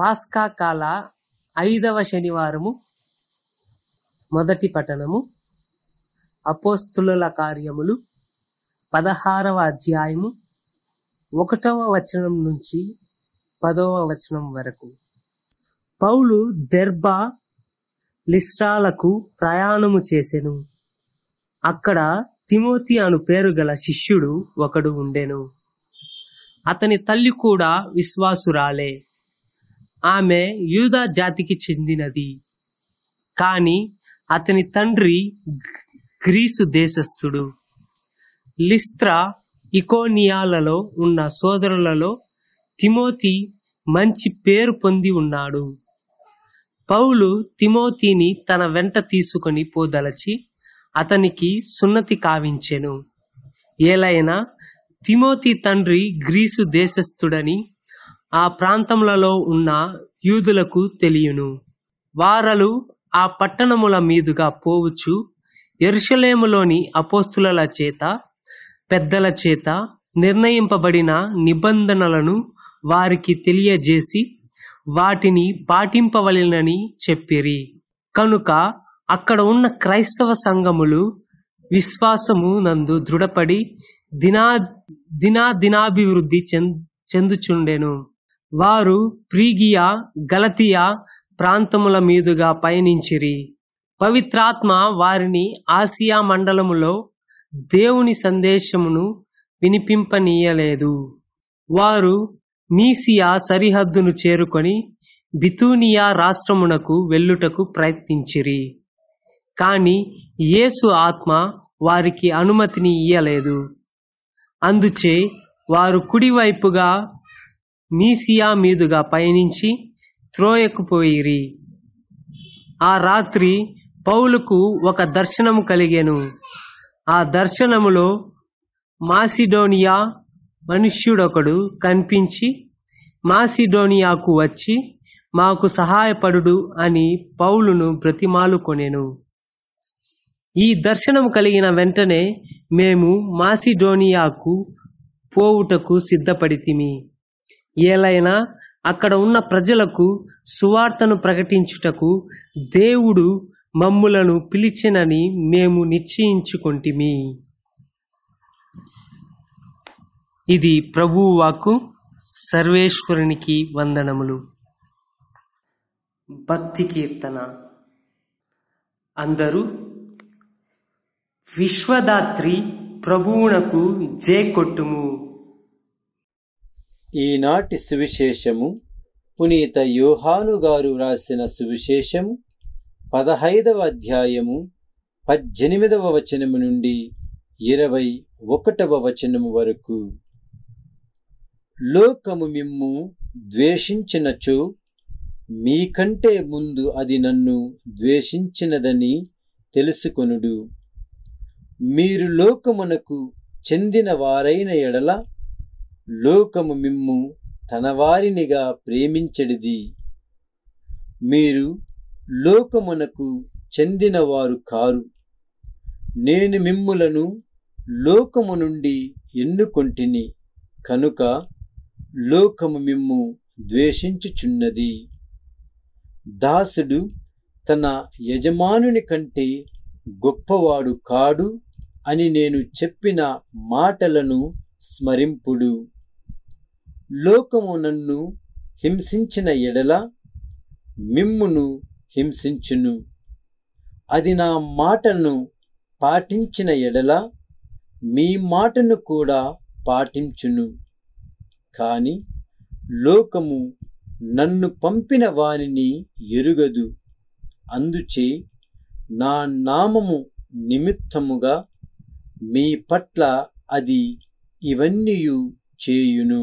పాస్కా కాల ఐదవ శనివారము మొదటి పఠనము అపోస్తుల కార్యములు పదహారవ అధ్యాయము ఒకటవ వచనం నుంచి పదవ వచనం వరకు పౌలు దెర్బా లిస్ట్రాలకు ప్రయాణము చేసెను అక్కడ తిమోతి అను పేరు గల శిష్యుడు ఒకడు ఉండెను అతని తల్లి కూడా విశ్వాసురాలే ఆమె యూదా జాతికి చెందినది కానీ అతని తండ్రి గ్రీసు దేశస్థుడు లిస్త్రా ఇకోనియాలలో ఉన్న సోదరులలో తిమోతి మంచి పేరు పొంది ఉన్నాడు పౌలు తిమోతిని తన వెంట తీసుకొని పోదలచి అతనికి సున్నతి కావించెను ఏలైనా తిమోతి తండ్రి గ్రీసు దేశస్థుడని ఆ ప్రాంతములలో ఉన్న యూదులకు తెలియను వారలు ఆ పట్టణముల మీదుగా పోవచ్చు ఎరుషలేములోని అపోస్తుల చేత పెద్దల చేత నిర్ణయింపబడిన నిబంధనలను వారికి తెలియజేసి వాటిని పాటింపవలెనని చెప్పిరి కనుక అక్కడ ఉన్న క్రైస్తవ సంఘములు విశ్వాసము నందు దృఢపడి దినా దినాభివృద్ధి చెందుచుండెను వారు ప్రీగియా గలతియా ప్రాంతముల మీదుగా పయనించిరి పవిత్రాత్మ వారిని ఆసియా మండలములో దేవుని సందేశమును వినిపింపనీయలేదు వారు మీసియా సరిహద్దును చేరుకొని బితూనియా రాష్ట్రమునకు వెళ్ళుటకు ప్రయత్నించిరి కాని యేసు ఆత్మ వారికి అనుమతిని ఇయ్యలేదు అందుచే వారు కుడివైపుగా మీసియా మీదుగా పయనించి త్రోయకు పోయిరి ఆ రాత్రి పౌలుకు ఒక దర్శనం కలిగాను ఆ దర్శనములో మాసిడోనియా మనుష్యుడొకడు కనిపించి మాసిడోనియాకు వచ్చి మాకు సహాయపడుడు అని పౌలును బ్రతిమాలు కొనెను ఈ దర్శనం కలిగిన వెంటనే మేము మాసిడోనియాకు పోవుటకు సిద్ధపడితిమి ఏలైనా అక్కడ ఉన్న ప్రజలకు సువార్తను ప్రకటించుటకు దేవుడు మమ్ములను పిలిచినని మేము నిశ్చయించుకొంటిమి ఇది ప్రభువు వాకు సర్వేశ్వరునికి వందనములు భక్తి కీర్తన అందరూ విశ్వదాత్రి ప్రభువునకు జే కొట్టుము ఈనాటి సువిశేషము పునీత యోహానుగారు వ్రాసిన సువిశేషము పదహైదవ అధ్యాయము పద్దెనిమిదవ వచనము నుండి ఇరవై ఒకటవ వచనము వరకు లోకము మిమ్ము ద్వేషించినచో మీకంటే ముందు అది నన్ను ద్వేషించినదని తెలుసుకొనుడు మీరు లోకమునకు చెందిన వారైన ఎడల లోకము మిమ్ము తనవారినిగా ప్రేమించడిది మీరు లోకమునకు చెందినవారు కారు నేను మిమ్ములను లోకము నుండి ఎన్నుకొంటిని కనుక లోకము మిమ్ము ద్వేషించుచున్నది దాసుడు తన యజమానుని కంటే గొప్పవాడు కాడు అని నేను చెప్పిన మాటలను స్మరింపుడు లోకము నన్ను హింసించిన ఎడల మిమ్మును హింసించును అది నా మాటను పాటించిన ఎడల మీ మాటను కూడా పాటించును కాని లోకము నన్ను పంపిన వానిని ఎరుగదు అందుచే నా నామము నిమిత్తముగా మీ పట్ల అది ఇవన్నీయు చేయును